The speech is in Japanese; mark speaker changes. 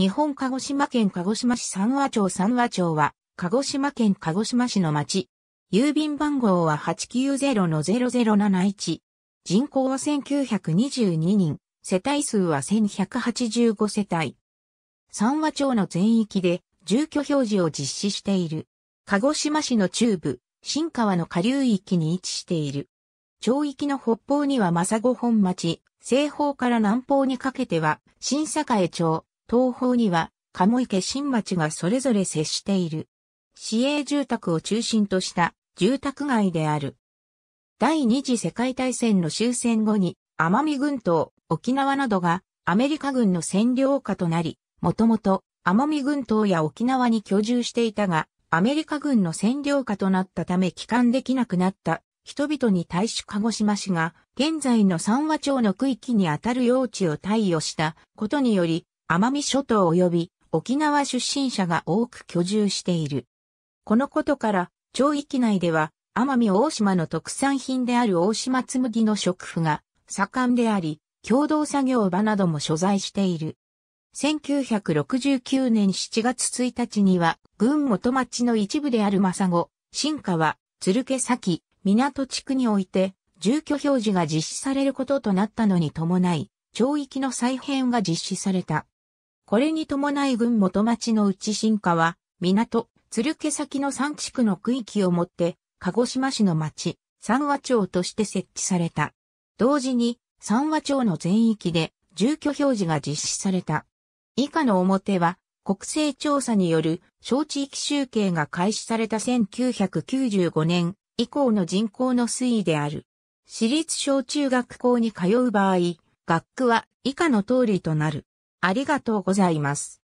Speaker 1: 日本鹿児島県鹿児島市三和町三和町は、鹿児島県鹿児島市の町。郵便番号は890-0071。人口は1922人。世帯数は1185世帯。三和町の全域で住居表示を実施している。鹿児島市の中部、新川の下流域に位置している。町域の北方には正子本町、西方から南方にかけては新栄町、東方には、鴨池新町がそれぞれ接している。市営住宅を中心とした住宅街である。第二次世界大戦の終戦後に、奄美群島、沖縄などがアメリカ軍の占領下となり、もともと奄美群島や沖縄に居住していたが、アメリカ軍の占領下となったため帰還できなくなった人々に対し鹿児島市が現在の三和町の区域にあたる用地を貸与したことにより奄美諸島及び沖縄出身者が多く居住している。このことから、町域内では、奄美大島の特産品である大島紬の食譜が盛んであり、共同作業場なども所在している。1969年7月1日には、群元町の一部であるマサゴ、新川、鶴毛崎、港地区において、住居表示が実施されることとなったのに伴い、町域の再編が実施された。これに伴い群元町の内進化は、港、鶴毛先の3地区の区域をもって、鹿児島市の町、三和町として設置された。同時に、三和町の全域で、住居表示が実施された。以下の表は、国勢調査による小地域集計が開始された1995年以降の人口の推移である。私立小中学校に通う場合、学区は以下の通りとなる。ありがとうございま
Speaker 2: す。